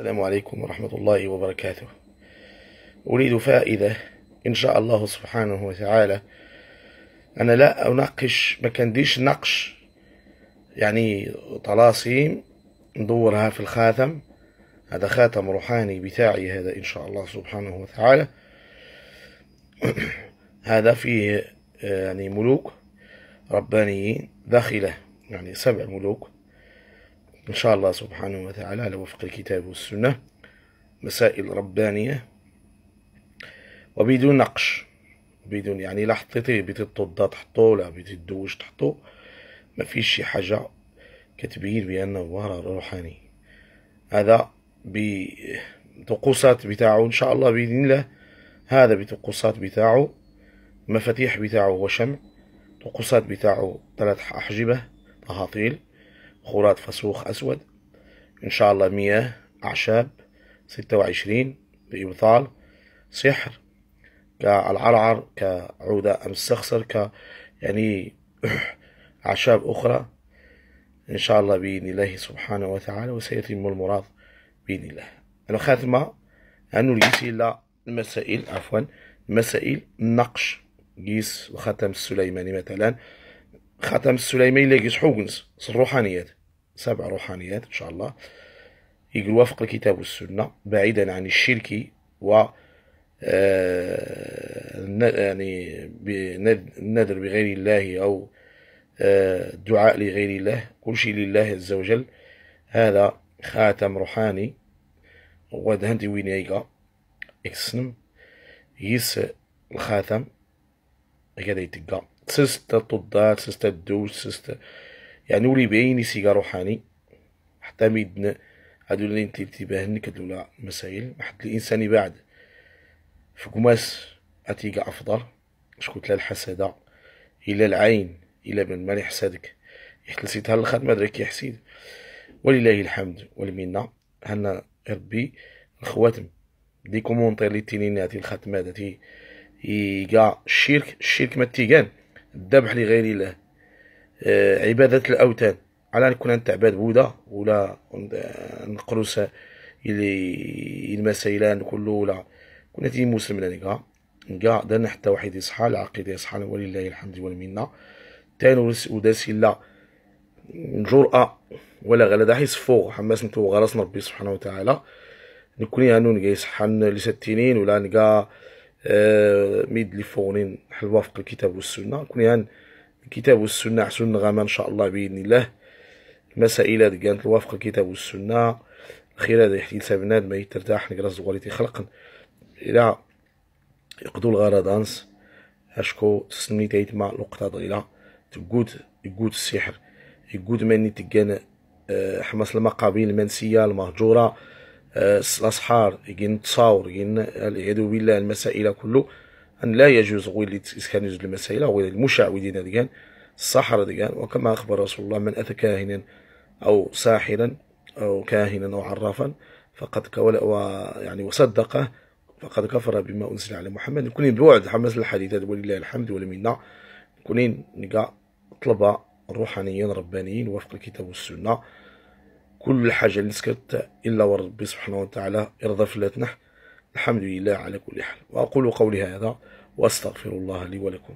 السلام عليكم ورحمة الله وبركاته أريد فائدة إن شاء الله سبحانه وتعالى أنا لا أناقش ما كنديش نقش يعني طلاسيم ندورها في الخاتم هذا خاتم روحاني بتاعي هذا إن شاء الله سبحانه وتعالى هذا فيه آه، يعني ملوك ربانيين داخله يعني سبع ملوك إن شاء الله سبحانه وتعالى على وفق الكتاب والسنة مسائل ربانية وبدون نقش بدون يعني لا حطيتي بيتي الضاد تحطو لا بيتي الدوش تحطو ما فيش شي حاجة كتبين بأنه وراء روحاني هذا بطقوسات بتاعه إن شاء الله بإذن الله هذا بطقوسات بتاعه مفاتيح بتاعه هو شمع طقوسات بتاعه ثلاث أحجبة طهاطيل خراط فسوخ أسود إن شاء الله مياه أعشاب ستة وعشرين بإبطال سحر كالعرعر كعودة أم السخسر ك يعني أعشاب أخرى إن شاء الله بإذن الله سبحانه وتعالى وسيتم المراد بإذن الله الخاتمة أن نلجس إلى المسائل عفوا مسائل النقش جيس وختم السليماني مثلا خاتم السليمي ليكيس حوغنز الروحانيات سبع روحانيات إن شاء الله يقول وافق الكتاب والسنة بعيدا عن الشرك و آه، يعني النذر بغير الله أو آه، الدعاء لغير الله كل شيء لله عز وجل هذا خاتم روحاني ودهنتي وينيكا اكسنم يس الخاتم غادي تلقى سلسلة الضدار سلسلة الدوش سلسلة يعني ولي باين يسيقى روحاني حتى ميدن هادو اللي انت انتباه لك لا مسائل حتى الانسان بعد في قماس اتيقى افضل شكون تلا الحسدة الى العين الى من مال يحسدك يحتلسيتها للخدمة يا يحسيد ولله الحمد والمنة هنا ربي الخواتم دي كومونتير لي تينيناتي الخاتمة داتي يقع الشرك الشرك ما تيقان الذبح لغير الله آه، عبادة الأوتان على نكون عباد بودا ولا نقرص اللي المسائلان كله ولا كنا تي مسلم لنا كاع كاع درنا حتى واحد يصحى العقيدة يصحى ولله الحمد والمنة تانو وداس لا جرأة ولا غلا حيس فوق حماس نتوغ غرس ربي سبحانه وتعالى نكون هانون كاع يصحى لستينين ولا نكا آه، ميد لي فورين حل وفق الكتاب والسنه كون يعني الكتاب والسنه حسن النغمة ان شاء الله باذن الله المسائل هذه كانت وفق الكتاب والسنه خير هذا يحيي سبنات ما يترتاح نقرا والدي خلقا الى يقدو الغرض انس اشكو سميتيت مع لقطه ضيله تقود يقود السحر يقود ماني تقان آه، حماس المقابل المنسيه المهجوره الاسحار يجين التصاور يجين العياذ بالله المسائل كله ان لا يجوز غير اسكان المسائل غير المشعوذين ديال السحر ديال وكما اخبر رسول الله من اتى كاهنا او ساحرا او كاهنا او عرافا فقد يعني وصدقه فقد كفر بما انزل على محمد كونين بوعد حماس الحديث ولله الحمد والمنه كونين نلقى طلبه روحانيين ربانيين وفق الكتاب والسنه كل حاجة اللي سكت إلا وربي سبحانه وتعالى يرضى فلاتنا الحمد لله على كل حال وأقول قولي هذا وأستغفر الله لي ولكم